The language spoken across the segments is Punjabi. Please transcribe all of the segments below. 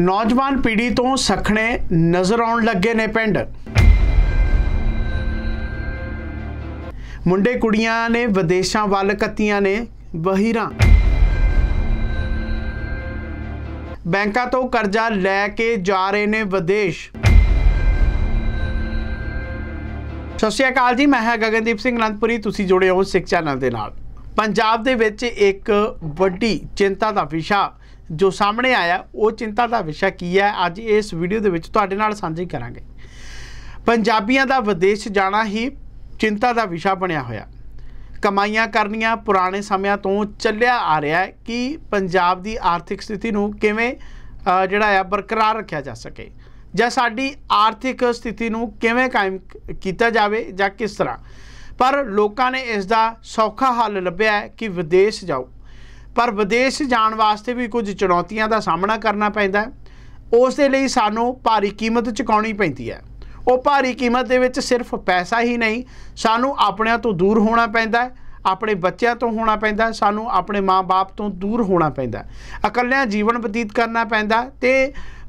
ਨੌਜਵਾਨ ਪੀੜ੍ਹੀ ਤੋਂ ਸਖਣੇ ਨਜ਼ਰ ਆਉਣ ਲੱਗੇ ਨੇ ਪਿੰਡ ਮੁੰਡੇ ਕੁੜੀਆਂ ਨੇ ਵਿਦੇਸ਼ਾਂ ਵੱਲ ਕੱਤੀਆਂ ਨੇ ਵਹੀਰਾਂ ਬੈਂਕਾਂ ਤੋਂ ਕਰਜ਼ਾ ਲੈ ਕੇ ਜਾ ਰਹੇ ਨੇ ਵਿਦੇਸ਼ ਸਸਿਆ ਅਕਾਲ ਜੀ ਮੈਂ ਹਾਂ ਗਗਨਦੀਪ ਸਿੰਘ ਨੰਦਪੁਰੀ ਤੁਸੀਂ ਜੁੜੇ ਹੋ ਸਿੱਖ ਚੈਨਲ ਦੇ ਨਾਲ ਪੰਜਾਬ ਦੇ ਵਿੱਚ ਇੱਕ ਵੱਡੀ ਚਿੰਤਾ ਦਾ ਵਿਸ਼ਾ ਜੋ ਸਾਹਮਣੇ ਆਇਆ ਉਹ ਚਿੰਤਾ ਦਾ ਵਿਸ਼ਾ ਕੀ ਹੈ ਅੱਜ ਇਸ ਵੀਡੀਓ ਦੇ ਵਿੱਚ ਤੁਹਾਡੇ ਨਾਲ ਸਾਂਝੀ ਕਰਾਂਗੇ ਪੰਜਾਬੀਆਂ ਦਾ ਵਿਦੇਸ਼ ਜਾਣਾ ਹੀ ਚਿੰਤਾ ਦਾ ਵਿਸ਼ਾ ਬਣਿਆ ਹੋਇਆ ਕਮਾਈਆਂ ਕਰਨੀਆਂ ਪੁਰਾਣੇ ਸਮਿਆਂ ਤੋਂ ਚੱਲਿਆ ਆ ਰਿਹਾ ਹੈ ਕਿ ਪੰਜਾਬ ਦੀ ਆਰਥਿਕ ਸਥਿਤੀ ਨੂੰ ਕਿਵੇਂ ਜਿਹੜਾ ਹੈ ਬਰਕਰਾਰ ਰੱਖਿਆ ਜਾ ਸਕੇ ਜਾਂ ਸਾਡੀ ਆਰਥਿਕ ਸਥਿਤੀ ਨੂੰ ਕਿਵੇਂ ਕਾਇਮ ਕੀਤਾ ਜਾਵੇ ਜਾਂ ਕਿਸ ਤਰ੍ਹਾਂ ਪਰ ਲੋਕਾਂ ਨੇ ਇਸ ਦਾ ਸੌਖਾ ਹੱਲ ਲੱਭਿਆ ਕਿ ਵਿਦੇਸ਼ ਜਾਓ ਪਰ ਵਿਦੇਸ਼ ਜਾਣ ਵਾਸਤੇ ਵੀ ਕੁਝ ਚੁਣੌਤੀਆਂ ਦਾ ਸਾਹਮਣਾ ਕਰਨਾ ਪੈਂਦਾ ਉਸ ਦੇ ਲਈ ਸਾਨੂੰ ਭਾਰੀ ਕੀਮਤ ਚੁਕਾਉਣੀ ਪੈਂਦੀ ਹੈ ਉਹ ਭਾਰੀ ਕੀਮਤ ਦੇ ਵਿੱਚ ਸਿਰਫ ਪੈਸਾ ਹੀ ਨਹੀਂ ਸਾਨੂੰ ਆਪਣਿਆਂ ਤੋਂ ਦੂਰ ਹੋਣਾ ਪੈਂਦਾ ਆਪਣੇ ਬੱਚਿਆਂ ਤੋਂ ਹੋਣਾ ਪੈਂਦਾ ਸਾਨੂੰ ਆਪਣੇ ਮਾਪੇ ਤੋਂ ਦੂਰ ਹੋਣਾ ਪੈਂਦਾ ਇਕੱਲਿਆਂ ਜੀਵਨ ਬਤੀਤ ਕਰਨਾ ਪੈਂਦਾ ਤੇ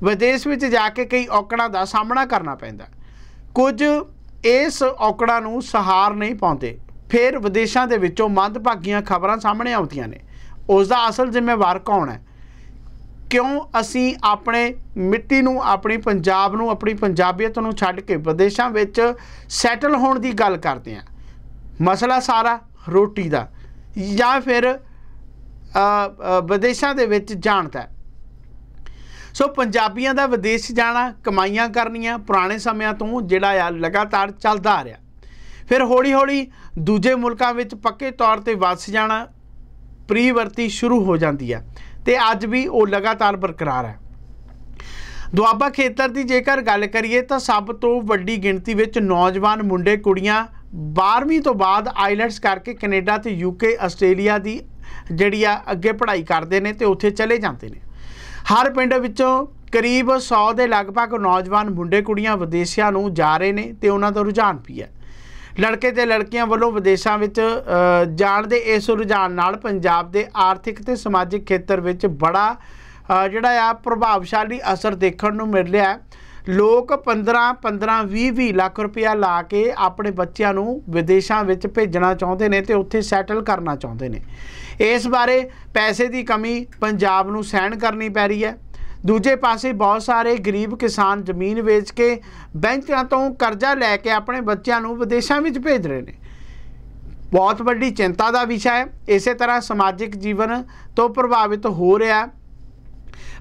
ਵਿਦੇਸ਼ ਵਿੱਚ ਜਾ ਕੇ ਕਈ ਔਕੜਾਂ ਦਾ ਸਾਹਮਣਾ ਕਰਨਾ ਪੈਂਦਾ ਕੁਝ ਇਸ ਔਕੜਾਂ ਨੂੰ ਸਹਾਰ ਨਹੀਂ ਪਾਉਂਦੇ ਫਿਰ ਵਿਦੇਸ਼ਾਂ ਦੇ ਵਿੱਚੋਂ ਮੰਦਭਾਗੀਆਂ ਖਬਰਾਂ ਸਾਹਮਣੇ ਆਉਂਦੀਆਂ ਨੇ ਉਸ ਦਾ ਅਸਲ ਜ਼ਿੰਮੇਵਾਰ ਕੌਣ ਹੈ ਕਿਉਂ ਅਸੀਂ ਆਪਣੇ ਮਿੱਟੀ ਨੂੰ ਆਪਣੀ ਪੰਜਾਬ ਨੂੰ ਆਪਣੀ ਪੰਜਾਬੀਅਤ ਨੂੰ ਛੱਡ ਕੇ ਵਿਦੇਸ਼ਾਂ ਵਿੱਚ ਸੈਟਲ ਹੋਣ ਦੀ ਗੱਲ ਕਰਦੇ ਆ ਮਸਲਾ ਸਾਰਾ ਰੋਟੀ ਦਾ ਜਾਂ ਫਿਰ ਵਿਦੇਸ਼ਾਂ ਦੇ ਵਿੱਚ ਜਾਣ ਦਾ ਸੋ ਪੰਜਾਬੀਆਂ ਦਾ ਵਿਦੇਸ਼ ਜਾਣਾ ਕਮਾਈਆਂ ਕਰਨੀਆਂ ਪੁਰਾਣੇ ਸਮਿਆਂ ਤੋਂ ਜਿਹੜਾ ਆ ਲਗਾਤਾਰ ਚੱਲਦਾ ਆ ਰਿਹਾ ਫਿਰ ਹੌਲੀ-ਹੌਲੀ ਦੂਜੇ ਮੁਲਕਾਂ ਵਿੱਚ ਪੱਕੇ ਤੌਰ ਤੇ ਵਸ ਜਾਣਾ ਪ੍ਰੀਵਰਤੀ ਸ਼ੁਰੂ ਹੋ ਜਾਂਦੀ ਹੈ ਤੇ ਅੱਜ ਵੀ ਉਹ ਲਗਾਤਾਰ ਬਰਕਰਾਰ ਹੈ ਦੁਆਬਾ ਖੇਤਰ ਦੀ ਜੇਕਰ ਗੱਲ ਕਰੀਏ ਤਾਂ ਸਭ ਤੋਂ ਵੱਡੀ ਗਿਣਤੀ ਵਿੱਚ ਨੌਜਵਾਨ ਮੁੰਡੇ ਕੁੜੀਆਂ 12ਵੀਂ ਤੋਂ ਬਾਅਦ ਆਈਲੈਂਡਸ ਕਰਕੇ ਕੈਨੇਡਾ ਤੇ ਯੂਕੇ ਆਸਟ੍ਰੇਲੀਆ ਦੀ ਜਿਹੜੀ ਆ ਅੱਗੇ ਪੜ੍ਹਾਈ ਕਰਦੇ ਨੇ ਤੇ ਉੱਥੇ ਚਲੇ ਜਾਂਦੇ ਨੇ ਹਰ ਪਿੰਡ ਵਿੱਚੋਂ ਕਰੀਬ 100 ਦੇ ਲਗਭਗ ਨੌਜਵਾਨ ਮੁੰਡੇ ਕੁੜੀਆਂ ਵਿਦੇਸ਼ਾਂ ਨੂੰ ਜਾ ਰਹੇ ਨੇ ਤੇ ਉਹਨਾਂ ਦਾ ਰੁਝਾਨ ਵੀ ਹੈ ਲੜਕੇ ਤੇ ਲੜਕੀਆਂ ਵੱਲੋਂ ਵਿਦੇਸ਼ਾਂ ਵਿੱਚ ਜਾਣ ਦੇ ਇਸ ਰੁਝਾਨ ਨਾਲ ਪੰਜਾਬ ਦੇ ਆਰਥਿਕ ਤੇ ਸਮਾਜਿਕ ਖੇਤਰ ਵਿੱਚ ਬੜਾ ਜਿਹੜਾ ਆ ਪ੍ਰਭਾਵਸ਼ਾਲੀ ਅਸਰ ਦੇਖਣ ਨੂੰ ਮਿਲ ਰਿਹਾ ਲੋਕ 15 15 20 20 ਲੱਖ ਰੁਪਇਆ ਲਾ ਕੇ ਆਪਣੇ ਬੱਚਿਆਂ ਨੂੰ ਵਿਦੇਸ਼ਾਂ ਵਿੱਚ ਭੇਜਣਾ ਚਾਹੁੰਦੇ ਨੇ ਤੇ ਉੱਥੇ ਸੈਟਲ ਕਰਨਾ ਚਾਹੁੰਦੇ ਨੇ ਇਸ ਬਾਰੇ ਪੈਸੇ ਦੀ ਕਮੀ ਪੰਜਾਬ ਨੂੰ ਸਹਿਣ ਕਰਨੀ ਪੈ ਰਹੀ ਹੈ ਦੂਜੇ ਪਾਸੇ ਬਹੁਤ ਸਾਰੇ ਗਰੀਬ ਕਿਸਾਨ ਜ਼ਮੀਨ ਵੇਚ ਕੇ ਬੈਂਕਾਂ ਤੋਂ ਕਰਜ਼ਾ ਲੈ ਕੇ ਆਪਣੇ ਬੱਚਿਆਂ ਨੂੰ ਵਿਦੇਸ਼ਾਂ ਵਿੱਚ ਭੇਜ ਰਹੇ ਨੇ ਬਹੁਤ ਵੱਡੀ ਚਿੰਤਾ ਦਾ ਵਿਸ਼ਾ ਹੈ ਇਸੇ ਤਰ੍ਹਾਂ ਸਮਾਜਿਕ ਜੀਵਨ ਤੋਂ ਪ੍ਰਭਾਵਿਤ ਹੋ ਰਿਹਾ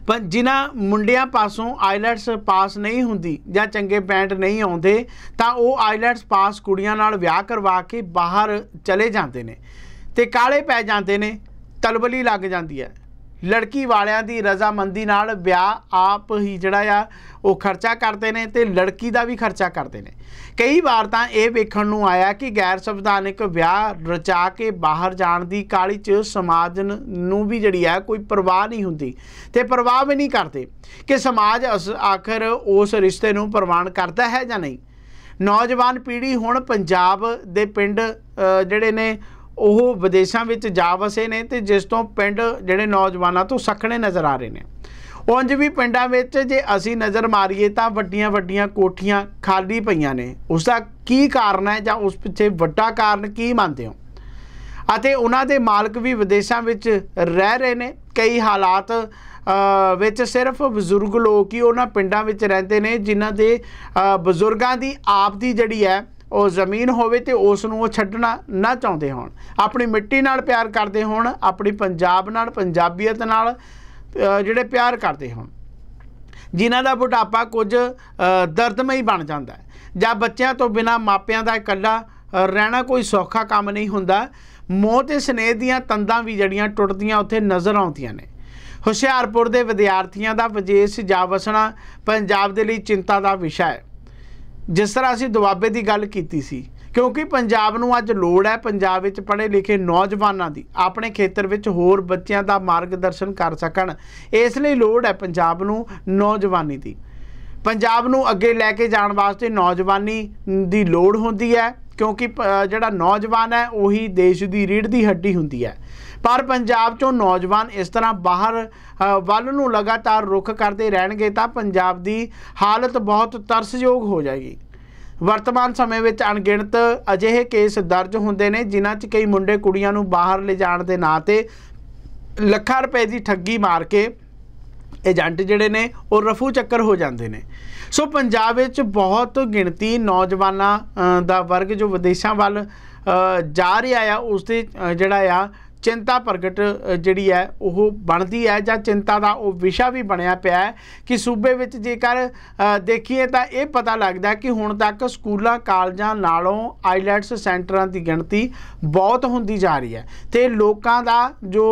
ਪਰ ਜਿਨ੍ਹਾਂ ਮੁੰਡਿਆਂ ਪਾਸੋਂ ਆਈਲੈਟਸ ਪਾਸ ਨਹੀਂ ਹੁੰਦੀ ਜਾਂ ਚੰਗੇ ਪੈਂਟ ਨਹੀਂ ਆਉਂਦੇ ਤਾਂ ਉਹ ਆਈਲੈਟਸ ਪਾਸ ਕੁੜੀਆਂ ਨਾਲ ਵਿਆਹ ਕਰਵਾ ਕੇ ਬਾਹਰ ਚਲੇ ਜਾਂਦੇ ਨੇ ਤੇ ਕਾਲੇ ਪੈ ਜਾਂਦੇ ਨੇ ਤਲਬਲੀ ਲੱਗ ਜਾਂਦੀ ਹੈ ਲੜਕੀ ਵਾਲਿਆਂ ਦੀ ਰਜ਼ਾਮੰਦੀ ਨਾਲ ਵਿਆਹ ਆਪ ਹੀ ਜਿਹੜਾ ਆ ਉਹ ਖਰਚਾ ਕਰਦੇ ਨੇ ਤੇ ਲੜਕੀ ਦਾ ਵੀ ਖਰਚਾ ਕਰਦੇ ਨੇ ਕਈ ਵਾਰ ਤਾਂ ਇਹ ਵੇਖਣ ਨੂੰ ਆਇਆ ਕਿ ਗੈਰ ਸੰਵਿਧਾਨਿਕ ਵਿਆਹ ਰਚਾ ਕੇ ਬਾਹਰ ਜਾਣ ਦੀ ਕਾਲੀ 'ਚ ਸਮਾਜ ਨੂੰ ਵੀ ਜਿਹੜੀ ਆ ਕੋਈ ਪਰਵਾਹ ਨਹੀਂ ਹੁੰਦੀ ਤੇ ਪਰਵਾਹ ਵੀ ਨਹੀਂ ਕਰਦੇ ਕਿ ਸਮਾਜ ਆਖਰ ਉਸ ਰਿਸ਼ਤੇ ਨੂੰ ਪ੍ਰਵਾਨ ਕਰਦਾ ਹੈ ਜਾਂ ਨਹੀਂ ਨੌਜਵਾਨ ਪੀੜ੍ਹੀ ਹੁਣ ਪੰਜਾਬ ਦੇ ਪਿੰਡ ਜਿਹੜੇ ਨੇ ਉਹ ਵਿਦੇਸ਼ਾਂ ਵਿੱਚ ਜਾ ਵਸੇ ਨੇ ਤੇ ਜਿਸ ਤੋਂ ਪਿੰਡ ਜਿਹੜੇ ਨੌਜਵਾਨਾਂ ਤੋਂ ਸਖਣੇ ਨਜ਼ਰ ਆ ਰਹੇ ਨੇ ਉੰਜ ਵੀ ਪਿੰਡਾਂ ਵਿੱਚ ਜੇ ਅਸੀਂ ਨਜ਼ਰ ਮਾਰੀਏ ਤਾਂ ਵੱਡੀਆਂ-ਵੱਡੀਆਂ ਕੋਠੀਆਂ ਖਾਲੀ ਪਈਆਂ ਨੇ ਉਸ ਦਾ ਕੀ ਕਾਰਨ ਹੈ ਜਾਂ ਉਸ ਪਿੱਛੇ ਵੱਡਾ ਕਾਰਨ ਕੀ ਮੰਨਦੇ ਹੋ ਅਤੇ ਉਹਨਾਂ ਦੇ ਮਾਲਕ ਵੀ ਵਿਦੇਸ਼ਾਂ ਵਿੱਚ ਰਹਿ ਰਹੇ ਨੇ ਕਈ ਹਾਲਾਤ ਵਿੱਚ ਸਿਰਫ ਬਜ਼ੁਰਗ ਲੋਕ ਹੀ ਉਹਨਾਂ ਪਿੰਡਾਂ ਵਿੱਚ ਰਹਿੰਦੇ ਨੇ ਜਿਨ੍ਹਾਂ ਦੇ ਬਜ਼ੁਰਗਾਂ ਦੀ ਆਪ ਦੀ ਜਿਹੜੀ ਹੈ ਉਹ ਜ਼ਮੀਨ ਹੋਵੇ ਤੇ ਉਸ ਨੂੰ ਉਹ ਛੱਡਣਾ ਨਾ ਚਾਹੁੰਦੇ ਹੋਣ ਆਪਣੀ ਮਿੱਟੀ ਨਾਲ ਪਿਆਰ ਕਰਦੇ ਹੋਣ ਆਪਣੀ ਪੰਜਾਬ ਨਾਲ ਪੰਜਾਬੀਅਤ ਨਾਲ ਜਿਹੜੇ ਪਿਆਰ ਕਰਦੇ ਹੋਣ ਜਿਨ੍ਹਾਂ ਦਾ ਬੁਢਾਪਾ ਕੁਝ ਦਰਦਮਈ ਬਣ ਜਾਂਦਾ ਹੈ ਜਾਂ ਬੱਚਿਆਂ ਤੋਂ ਬਿਨਾ ਮਾਪਿਆਂ ਦਾ ਇਕੱਲਾ ਰਹਿਣਾ ਕੋਈ ਸੌਖਾ ਕੰਮ ਨਹੀਂ ਹੁੰਦਾ ਮੋਹ ਤੇ ਸਨੇਹ ਦੀਆਂ ਤੰਦਾਂ ਵੀ ਜੜੀਆਂ ਟੁੱਟਦੀਆਂ ਉੱਥੇ ਨਜ਼ਰ ਆਉਂਦੀਆਂ ਨੇ ਹੁਸ਼ਿਆਰਪੁਰ ਦੇ ਵਿਦਿਆਰਥੀਆਂ ਦਾ ਵਿਦੇਸ਼ ਜਾ ਵਸਣਾ ਪੰਜਾਬ ਦੇ ਲਈ ਚਿੰਤਾ ਦਾ ਵਿਸ਼ਾ ਹੈ ਜਿਸ ਤਰ੍ਹਾਂ ਅਸੀਂ ਦੁਆਬੇ ਦੀ ਗੱਲ ਕੀਤੀ ਸੀ ਕਿਉਂਕਿ ਪੰਜਾਬ ਨੂੰ ਅੱਜ ਲੋੜ ਹੈ ਪੰਜਾਬ ਵਿੱਚ ਪੜ੍ਹੇ ਲਿਖੇ ਨੌਜਵਾਨਾਂ ਦੀ ਆਪਣੇ ਖੇਤਰ ਵਿੱਚ ਹੋਰ ਬੱਚਿਆਂ ਦਾ ਮਾਰਗਦਰਸ਼ਨ ਕਰ ਸਕਣ ਇਸ ਲਈ ਲੋੜ ਹੈ ਪੰਜਾਬ ਨੂੰ ਨੌਜਵਾਨੀ ਦੀ ਪੰਜਾਬ ਨੂੰ ਅੱਗੇ ਲੈ ਕੇ ਜਾਣ ਵਾਸਤੇ ਨੌਜਵਾਨੀ ਦੀ ਲੋੜ ਹੁੰਦੀ ਹੈ ਕਿਉਂਕਿ ਜਿਹੜਾ ਨੌਜਵਾਨ ਹੈ ਉਹੀ ਦੇਸ਼ ਦੀ ਰੀੜ ਦੀ ਹੱਡੀ ਹੁੰਦੀ ਹੈ ਪਰ ਪੰਜਾਬ ਚੋਂ ਨੌਜਵਾਨ ਇਸ ਤਰ੍ਹਾਂ ਬਾਹਰ ਵੱਲ ਨੂੰ ਲਗਾਤਾਰ ਰੁਖ ਕਰਦੇ ਰਹਿਣਗੇ ਤਾਂ ਪੰਜਾਬ ਦੀ ਹਾਲਤ ਬਹੁਤ ਤਰਸਯੋਗ ਹੋ ਜਾਏਗੀ ਵਰਤਮਾਨ ਸਮੇਂ ਵਿੱਚ ਅਣਗਿਣਤ ਅਜਿਹੇ ਕੇਸ ਦਰਜ ਹੁੰਦੇ ਨੇ ਜਿਨ੍ਹਾਂ 'ਚ ਕਈ ਮੁੰਡੇ ਕੁੜੀਆਂ ਨੂੰ ਬਾਹਰ ਲਿਜਾਣ ਦੇ ਨਾਂ ਤੇ ਲੱਖਾਂ ਰੁਪਏ ਦੀ ਠੱਗੀ ਮਾਰ ਕੇ ਏਜੰਟ ਜਿਹੜੇ ਨੇ ਉਹ ਰਫੂ ਚੱਕਰ ਹੋ ਜਾਂਦੇ ਨੇ ਸੋ ਪੰਜਾਬ ਵਿੱਚ ਬਹੁਤ ਗਿਣਤੀ ਨੌਜਵਾਨਾਂ ਦਾ ਵਰਗ ਜੋ ਵਿਦੇਸ਼ਾਂ ਵੱਲ ਜਾ ਰਿਹਾ ਆ ਉਸ ਤੇ ਜਿਹੜਾ ਆ ਚਿੰਤਾ ਪ੍ਰਗਟ ਜਿਹੜੀ ਹੈ ਉਹ ਬਣਦੀ ਹੈ ਜਾਂ ਚਿੰਤਾ ਦਾ ਉਹ ਵਿਸ਼ਾ ਵੀ ਬਣਿਆ ਪਿਆ ਹੈ ਕਿ ਸੂਬੇ ਵਿੱਚ ਜੇਕਰ ਦੇਖੀਏ ਤਾਂ ਇਹ ਪਤਾ ਲੱਗਦਾ ਕਿ ਹੁਣ ਤੱਕ ਸਕੂਲਾਂ ਕਾਲਜਾਂ ਨਾਲੋਂ ਆਈਲੈਟਸ ਸੈਂਟਰਾਂ ਦੀ ਗਿਣਤੀ ਬਹੁਤ ਹੁੰਦੀ ਜਾ ਰਹੀ ਹੈ ਤੇ ਲੋਕਾਂ ਦਾ ਜੋ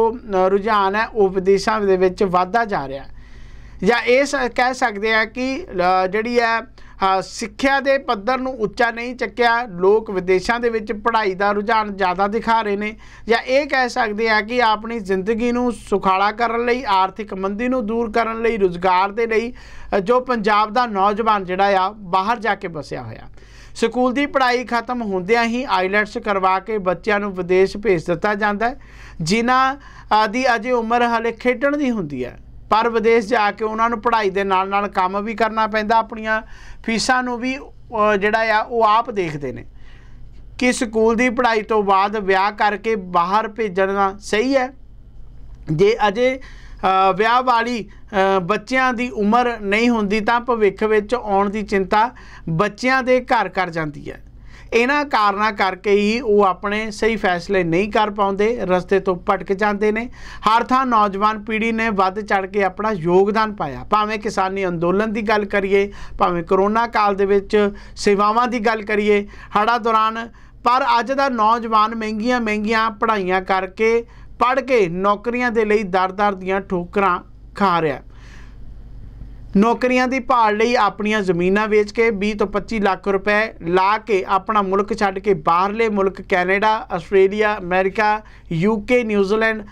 ਰੁਝਾਨ ਹੈ ਉਹ ਵਿਦੇਸ਼ਾਂ ਦੇ ਵਿੱਚ ਵਧਦਾ ਜਾ ਰਿਹਾ ਹੈ ਜਾਂ ਇਹ ਕਹਿ ਸਕਦੇ ਆ ਕਿ ਜਿਹੜੀ ਹੈ ਸਿੱਖਿਆ ਦੇ ਪੱਧਰ ਨੂੰ ਉੱਚਾ ਨਹੀਂ ਚੱਕਿਆ ਲੋਕ ਵਿਦੇਸ਼ਾਂ ਦੇ ਵਿੱਚ ਪੜ੍ਹਾਈ ਦਾ ਰੁਝਾਨ ਜ਼ਿਆਦਾ ਦਿਖਾ ਰਹੇ ਨੇ ਜਾਂ ਇਹ ਕਹਿ ਸਕਦੇ ਆ ਕਿ ਆਪਣੀ ਜ਼ਿੰਦਗੀ ਨੂੰ ਸੁਖਾਲਾ ਕਰਨ ਲਈ ਆਰਥਿਕ ਮੰਦੀ ਨੂੰ ਦੂਰ ਕਰਨ ਲਈ ਰੁਜ਼ਗਾਰ ਦੇ ਲਈ ਜੋ ਪੰਜਾਬ ਦਾ ਨੌਜਵਾਨ ਜਿਹੜਾ ਆ ਬਾਹਰ ਜਾ ਕੇ ਬਸਿਆ ਹੋਇਆ ਸਕੂਲ ਦੀ ਪੜ੍ਹਾਈ ਖਤਮ ਹੁੰਦਿਆਂ ਹੀ ਆਈਲੈਟਸ ਕਰਵਾ ਕੇ ਬੱਚਿਆਂ ਨੂੰ ਵਿਦੇਸ਼ ਭੇਜ ਦਿੱਤਾ ਜਾਂਦਾ ਜਿਨ੍ਹਾਂ ਦੀ ਅਜੇ ਉਮਰ ਹਲੇ ਖੇਡਣ ਦੀ ਹੁੰਦੀ ਹੈ ਪਰ ਵਿਦੇਸ਼ ਜਾ ਕੇ ਉਹਨਾਂ ਨੂੰ ਪੜ੍ਹਾਈ ਦੇ ਨਾਲ ਨਾਲ ਕੰਮ ਵੀ ਕਰਨਾ ਪੈਂਦਾ ਆਪਣੀਆਂ ਫੀਸਾਂ ਨੂੰ ਵੀ ਜਿਹੜਾ ਆ ਉਹ ਆਪ ਦੇਖਦੇ ਨੇ ਕਿ ਸਕੂਲ ਦੀ ਪੜ੍ਹਾਈ ਤੋਂ ਬਾਅਦ ਵਿਆਹ ਕਰਕੇ ਬਾਹਰ ਭੇਜਣਾ ਸਹੀ ਹੈ ਜੇ ਅਜੇ ਵਿਆਹ ਵਾਲੀ ਬੱਚਿਆਂ ਦੀ ਉਮਰ ਨਹੀਂ ਹੁੰਦੀ ਤਾਂ ਭਵਿੱਖ ਵਿੱਚ ਆਉਣ ਦੀ ਚਿੰਤਾ ਬੱਚਿਆਂ ਦੇ ਘਰ ਕਰ ਜਾਂਦੀ ਹੈ ਇਹਨਾਂ ਕਾਰਨਾਂ ਕਰਕੇ ਹੀ ਉਹ ਆਪਣੇ ਸਹੀ ਫੈਸਲੇ ਨਹੀਂ ਕਰ ਪਾਉਂਦੇ ਰਸਤੇ ਤੋਂ ਭਟਕ ਜਾਂਦੇ ਨੇ ਹਰ ਥਾਂ ਨੌਜਵਾਨ ਪੀੜ੍ਹੀ ਨੇ ਵੱਧ ਚੜ ਕੇ ਆਪਣਾ ਯੋਗਦਾਨ ਪਾਇਆ ਭਾਵੇਂ ਕਿਸਾਨੀ ਅੰਦੋਲਨ ਦੀ ਗੱਲ ਕਰੀਏ ਭਾਵੇਂ ਕਰੋਨਾ ਕਾਲ ਦੇ ਵਿੱਚ ਸੇਵਾਵਾਂ ਦੀ ਗੱਲ ਕਰੀਏ ਹੜਾ ਦੌਰਾਨ ਪਰ ਅੱਜ ਦਾ ਨੌਜਵਾਨ ਮਹਿੰਗੀਆਂ ਮਹਿੰਗੀਆਂ ਪੜ੍ਹਾਈਆਂ ਕਰਕੇ ਪੜ੍ਹ ਕੇ ਨੌਕਰੀਆਂ ਦੇ ਲਈ ਦਰ ਦੀਆਂ ਠੋਕਰਾਂ ਖਾ ਰਿਹਾ ਨੌਕਰੀਆਂ ਦੀ ਭਾਲ ਲਈ ਆਪਣੀਆਂ ਜ਼ਮੀਨਾਂ ਵੇਚ ਕੇ 20 ਤੋਂ 25 ਲੱਖ ਰੁਪਏ ਲਾ ਕੇ ਆਪਣਾ ਮੁਲਕ ਛੱਡ ਕੇ ਬਾਹਰਲੇ ਮੁਲਕ ਕੈਨੇਡਾ ਆਸਟ੍ਰੇਲੀਆ ਅਮਰੀਕਾ ਯੂਕੇ ਨਿਊਜ਼ੀਲੈਂਡ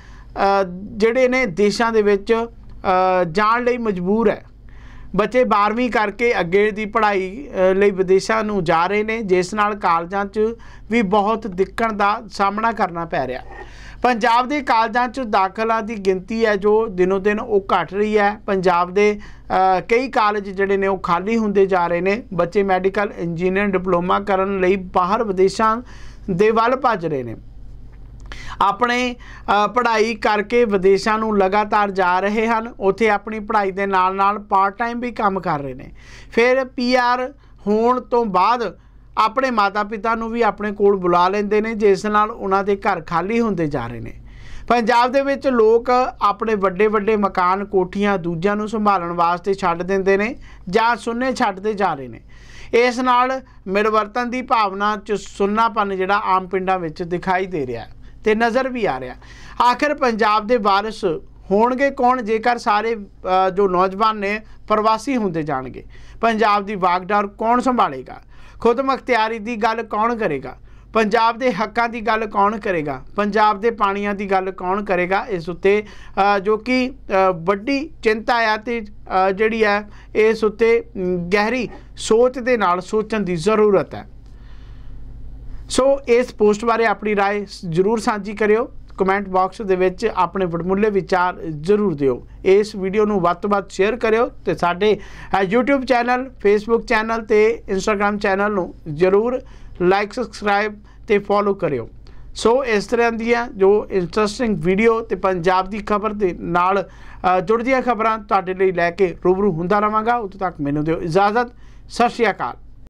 ਜਿਹੜੇ ਨੇ ਦੇਸ਼ਾਂ ਦੇ ਵਿੱਚ ਜਾਣ ਲਈ ਮਜਬੂਰ ਹੈ ਬੱਚੇ 12ਵੀਂ ਕਰਕੇ ਅੱਗੇ ਦੀ ਪੜ੍ਹਾਈ ਲਈ ਵਿਦੇਸ਼ਾਂ ਨੂੰ ਜਾ ਰਹੇ ਨੇ ਜਿਸ ਨਾਲ ਕਾਲਜਾਂ 'ਚ ਵੀ ਬਹੁਤ ਦਿੱਕਤ ਦਾ ਸਾਹਮਣਾ ਕਰਨਾ ਪੈ ਰਿਹਾ ਪੰਜਾਬ ਦੇ ਕਾਲਜਾਂ 'ਚ ਦਾਖਲਾ ਦੀ ਗਿਣਤੀ ਹੈ ਜੋ ਦਿਨੋ ਦਿਨ ਉਹ ਘਟ ਰਹੀ ਹੈ ਪੰਜਾਬ ਦੇ ਕਈ ਕਾਲਜ ਜਿਹੜੇ ਨੇ ਉਹ ਖਾਲੀ ਹੁੰਦੇ ਜਾ ਰਹੇ ਨੇ ਬੱਚੇ ਮੈਡੀਕਲ ਇੰਜੀਨੀਅਰ ਡਿਪਲੋਮਾ ਕਰਨ ਲਈ ਬਾਹਰ ਵਿਦੇਸ਼ਾਂ ਦੇ ਵੱਲ ਭੱਜ ਰਹੇ ਨੇ ਆਪਣੇ ਪੜ੍ਹਾਈ ਕਰਕੇ ਵਿਦੇਸ਼ਾਂ ਨੂੰ ਲਗਾਤਾਰ ਜਾ ਰਹੇ ਹਨ ਉੱਥੇ ਆਪਣੀ ਪੜ੍ਹਾਈ ਦੇ ਨਾਲ ਨਾਲ ਪਾਰਟ ਟਾਈਮ ਵੀ ਕੰਮ ਕਰ ਰਹੇ ਨੇ ਫਿਰ ਪੀਆਰ ਹੋਣ ਤੋਂ ਬਾਅਦ ਆਪਣੇ ਮਾਤਾ-ਪਿਤਾ ਨੂੰ ਵੀ ਆਪਣੇ ਕੋਲ ਬੁਲਾ ਲੈਂਦੇ ਨੇ ਜਿਸ ਨਾਲ ਉਹਨਾਂ ਦੇ ਘਰ ਖਾਲੀ ਹੁੰਦੇ ਜਾ ਰਹੇ ਨੇ ਪੰਜਾਬ ਦੇ ਵਿੱਚ ਲੋਕ ਆਪਣੇ ਵੱਡੇ-ਵੱਡੇ ਮਕਾਨ ਕੋਠੀਆਂ ਦੂਜਿਆਂ ਨੂੰ ਸੰਭਾਲਣ ਵਾਸਤੇ ਛੱਡ ਦਿੰਦੇ ਨੇ ਜਾਂ ਸੁੰਨੇ ਛੱਡਦੇ ਜਾ ਰਹੇ ਨੇ ਇਸ ਨਾਲ ਮਿਰਵਰਤਨ ਦੀ ਭਾਵਨਾ ਚ ਸੁੰਨਾਪਨ ਜਿਹੜਾ ਆਮ ਪਿੰਡਾਂ ਵਿੱਚ ਦਿਖਾਈ ਦੇ ਰਿਹਾ ਤੇ ਨਜ਼ਰ ਵੀ ਆ ਰਿਹਾ ਆਖਿਰ ਪੰਜਾਬ ਦੇ ਵਾਰਿਸ ਹੋਣਗੇ ਕੌਣ ਜੇਕਰ ਸਾਰੇ ਜੋ ਨੌਜਵਾਨ ਨੇ ਪ੍ਰਵਾਸੀ ਹੁੰਦੇ ਜਾਣਗੇ ਪੰਜਾਬ ਦੀ ਵਾਗਡਾਰ ਕੌਣ ਸੰਭਾਲੇਗਾ ਖੁਦਮੁਖਤਿਆਰੀ ਦੀ ਗੱਲ ਕੌਣ ਕਰੇਗਾ ਪੰਜਾਬ ਦੇ ਹੱਕਾਂ ਦੀ ਗੱਲ ਕੌਣ ਕਰੇਗਾ ਪੰਜਾਬ ਦੇ ਪਾਣੀਆਂ ਦੀ ਗੱਲ ਕੌਣ ਕਰੇਗਾ ਇਸ ਉੱਤੇ ਜੋ ਕਿ ਵੱਡੀ ਚਿੰਤਾ ਆ ਤੇ ਜਿਹੜੀ ਹੈ ਇਸ ਉੱਤੇ ਗਹਿਰੀ ਸੋਚ ਦੇ ਨਾਲ ਸੋਚਣ ਦੀ ਜ਼ਰੂਰਤ ਹੈ ਸੋ ਇਸ ਪੋਸਟ ਬਾਰੇ ਆਪਣੀ رائے ਜ਼ਰੂਰ ਸਾਂਝੀ ਕਰਿਓ ਕਮੈਂਟ ਬਾਕਸ ਦੇ ਵਿੱਚ ਆਪਣੇ ਵਡਮੁੱਲੇ ਵਿਚਾਰ ਜ਼ਰੂਰ ਦਿਓ ਇਸ ਵੀਡੀਓ ਨੂੰ ਵੱਧ ਤੋਂ ਵੱਧ ਸ਼ੇਅਰ ਕਰਿਓ ਤੇ ਸਾਡੇ YouTube ਚੈਨਲ Facebook ਚੈਨਲ ਤੇ Instagram ਚੈਨਲ ਨੂੰ ਜ਼ਰੂਰ ਲਾਈਕ ਸਬਸਕ੍ਰਾਈਬ ਤੇ ਫੋਲੋ ਕਰਿਓ ਸੋ ਇਸ ਤਰ੍ਹਾਂ ਦੀਆਂ ਜੋ ਇੰਟਰਸਟਿੰਗ ਵੀਡੀਓ ਤੇ ਪੰਜਾਬ ਦੀ ਖਬਰ ਦੇ ਨਾਲ ਜੁੜਦੀਆਂ ਖਬਰਾਂ ਤੁਹਾਡੇ ਲਈ ਲੈ ਕੇ ਰੂਬਰੂ ਹੁੰਦਾ ਰਵਾਂਗਾ ਉਦੋਂ ਤੱਕ ਮੈਨੂੰ ਦਿਓ ਇਜਾਜ਼ਤ ਸਤਿ ਸ਼੍ਰੀ ਅਕਾਲ